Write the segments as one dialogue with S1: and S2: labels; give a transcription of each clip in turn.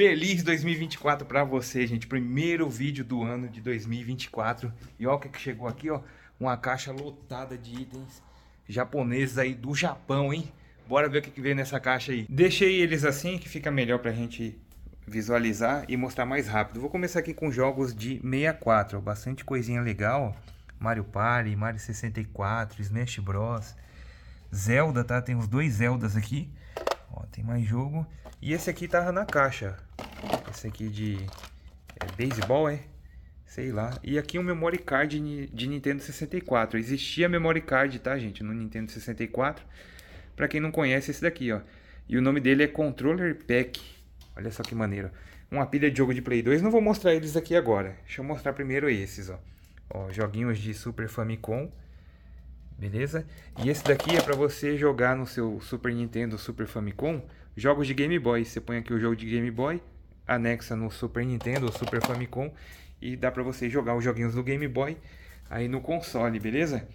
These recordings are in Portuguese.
S1: Feliz 2024 para você, gente. Primeiro vídeo do ano de 2024. E olha o que chegou aqui, ó. Uma caixa lotada de itens japoneses aí do Japão, hein? Bora ver o que, vem nessa caixa aí. Deixei eles assim que fica melhor pra gente visualizar e mostrar mais rápido. Vou começar aqui com jogos de 64, Bastante coisinha legal, Mario Party, Mario 64, Smash Bros. Zelda, tá? Tem os dois Zeldas aqui. Ó, tem mais jogo. E esse aqui tava tá na caixa. Esse aqui de é, beisebol, é? Sei lá. E aqui um memory card de Nintendo 64. Existia memory card, tá, gente? No Nintendo 64. Pra quem não conhece, esse daqui, ó. E o nome dele é Controller Pack. Olha só que maneiro. Uma pilha de jogo de Play 2. Não vou mostrar eles aqui agora. Deixa eu mostrar primeiro esses, ó. ó joguinhos de Super Famicom beleza? E esse daqui é para você jogar no seu Super Nintendo, Super Famicom, jogos de Game Boy. Você põe aqui o jogo de Game Boy, anexa no Super Nintendo, Super Famicom e dá para você jogar os joguinhos do Game Boy aí no console, beleza?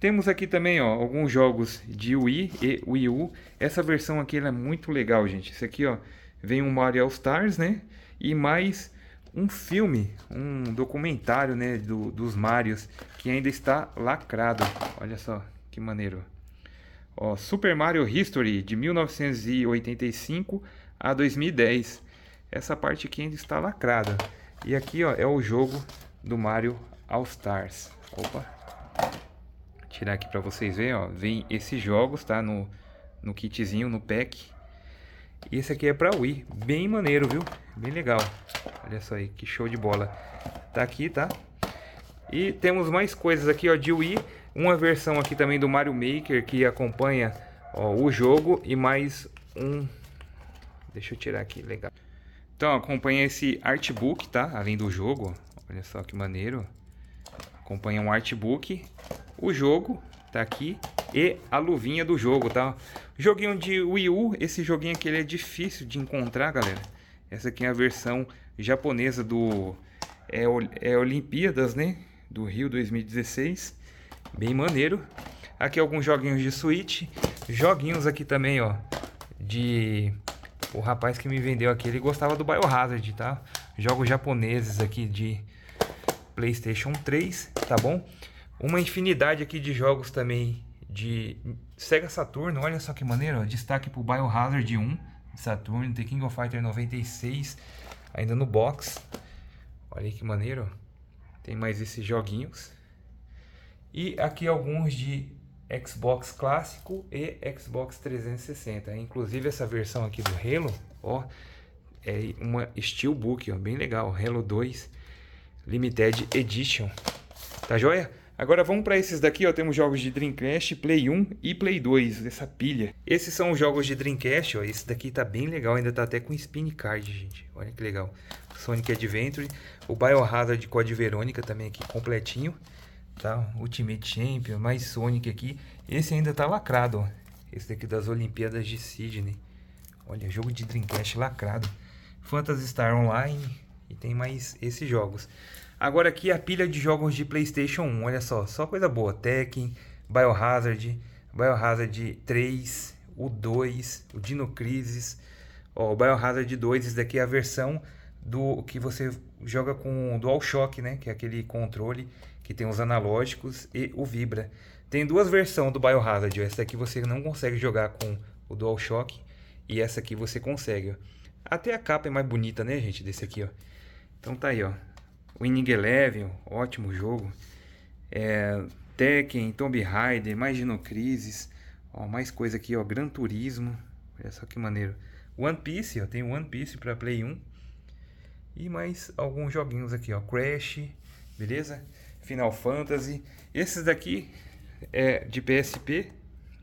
S1: Temos aqui também ó, alguns jogos de Wii e Wii U. Essa versão aqui é muito legal, gente. Esse aqui ó, vem um Mario All Stars, né? E mais um filme, um documentário né, do, dos Marios, que ainda está lacrado. Olha só que maneiro. Ó, Super Mario History, de 1985 a 2010. Essa parte aqui ainda está lacrada. E aqui ó, é o jogo do Mario All Stars. Opa! tirar aqui para vocês verem, ó. Vem esses jogos, tá? No, no kitzinho, no pack. E esse aqui é para Wii, bem maneiro, viu? Bem legal. Olha só aí, que show de bola. Tá aqui, tá? E temos mais coisas aqui, ó, de Wii. Uma versão aqui também do Mario Maker que acompanha ó, o jogo e mais um... Deixa eu tirar aqui, legal. Então, acompanha esse artbook, tá? Além do jogo, olha só que maneiro. Acompanha um artbook. O jogo tá aqui e a luvinha do jogo, tá? Joguinho de Wii U, esse joguinho aqui ele é difícil de encontrar, galera. Essa aqui é a versão japonesa do é, é Olimpíadas, né? Do Rio 2016. Bem maneiro. Aqui alguns joguinhos de Switch. Joguinhos aqui também, ó. De... O rapaz que me vendeu aqui, ele gostava do Biohazard, tá? Jogos japoneses aqui de Playstation 3, tá bom? Uma infinidade aqui de jogos também de Sega Saturno, olha só que maneiro, destaque pro Biohazard 1 de Saturno, The King of Fighter 96, ainda no box. Olha que maneiro, tem mais esses joguinhos. E aqui alguns de Xbox clássico e Xbox 360. Inclusive essa versão aqui do Halo, ó, é uma steelbook, ó, bem legal, Halo 2 Limited Edition. Tá joia? Agora vamos para esses daqui, ó, temos jogos de Dreamcast, Play 1 e Play 2, essa pilha. Esses são os jogos de Dreamcast, ó, esse daqui tá bem legal, ainda tá até com spin card, gente. Olha que legal. Sonic Adventure, o Biohazard Code Verônica também aqui completinho, tá? Ultimate Champion, mais Sonic aqui. Esse ainda tá lacrado, ó. Esse daqui das Olimpíadas de Sydney. Olha, jogo de Dreamcast lacrado. Phantasy Star Online, e tem mais esses jogos. Agora aqui a pilha de jogos de PlayStation 1. Olha só, só coisa boa. Tekken, Biohazard, Biohazard 3, o 2, o Dino Crisis. Ó, o Biohazard 2, esse daqui é a versão do que você joga com o DualShock, né? Que é aquele controle que tem os analógicos e o vibra. Tem duas versões do Biohazard. Essa aqui você não consegue jogar com o DualShock e essa aqui você consegue. Até a capa é mais bonita, né, gente? Desse aqui, ó. Então tá aí, ó. Winning Eleven, ótimo jogo. É, Tekken, Tomb Raider, mais Crisis, Ó, mais coisa aqui, ó. Gran Turismo. Olha só que maneiro. One Piece, ó. Tem One Piece para Play 1. E mais alguns joguinhos aqui, ó. Crash, beleza? Final Fantasy. Esses daqui é de PSP.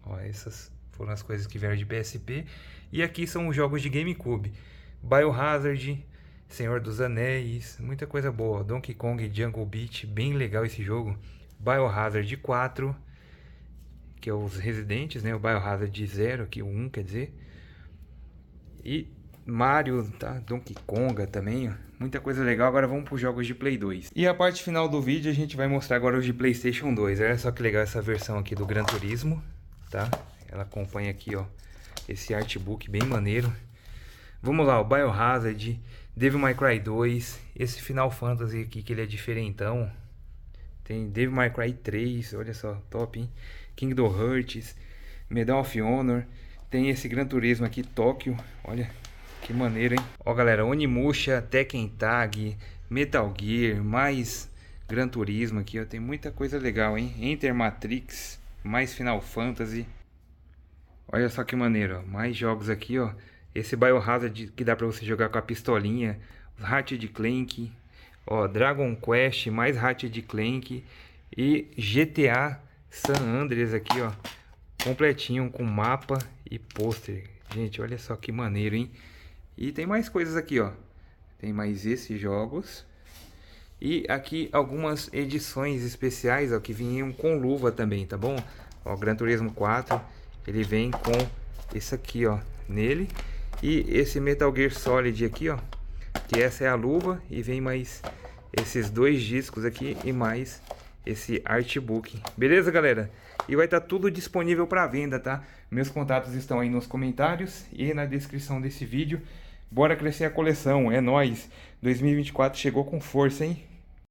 S1: Ó, essas foram as coisas que vieram de PSP. E aqui são os jogos de GameCube. Biohazard, Senhor dos Anéis, muita coisa boa. Donkey Kong Jungle Beat, bem legal esse jogo. Biohazard 4, que é os residentes, né? O Biohazard 0, que é o 1 quer dizer. E Mario, tá? Donkey Konga também, muita coisa legal. Agora vamos para os jogos de Play 2. E a parte final do vídeo a gente vai mostrar agora os de PlayStation 2. Olha só que legal essa versão aqui do Gran Turismo, tá? Ela acompanha aqui, ó, esse artbook bem maneiro. Vamos lá, o Biohazard, Devil May Cry 2, esse Final Fantasy aqui que ele é diferentão. Tem Devil May Cry 3, olha só, top, hein? Kingdom Hearts, Medal of Honor, tem esse Gran Turismo aqui, Tóquio, olha que maneiro, hein? Ó galera, Onimusha, Tekken Tag, Metal Gear, mais Gran Turismo aqui, ó, tem muita coisa legal, hein? Enter Matrix, mais Final Fantasy. Olha só que maneiro, ó, mais jogos aqui, ó. Esse Biohazard que dá para você jogar com a pistolinha, Ratchet Clank, ó, Dragon Quest, mais Ratchet Clank e GTA San Andreas aqui, ó, completinho com mapa e pôster. Gente, olha só que maneiro, hein? E tem mais coisas aqui, ó. Tem mais esses jogos. E aqui algumas edições especiais, ó, que vinham com luva também, tá bom? Ó, Gran Turismo 4, ele vem com esse aqui, ó, nele. E esse Metal Gear Solid aqui, ó, que essa é a luva e vem mais esses dois discos aqui e mais esse artbook. Beleza, galera? E vai estar tá tudo disponível para venda, tá? Meus contatos estão aí nos comentários e na descrição desse vídeo. Bora crescer a coleção, é nós. 2024 chegou com força, hein?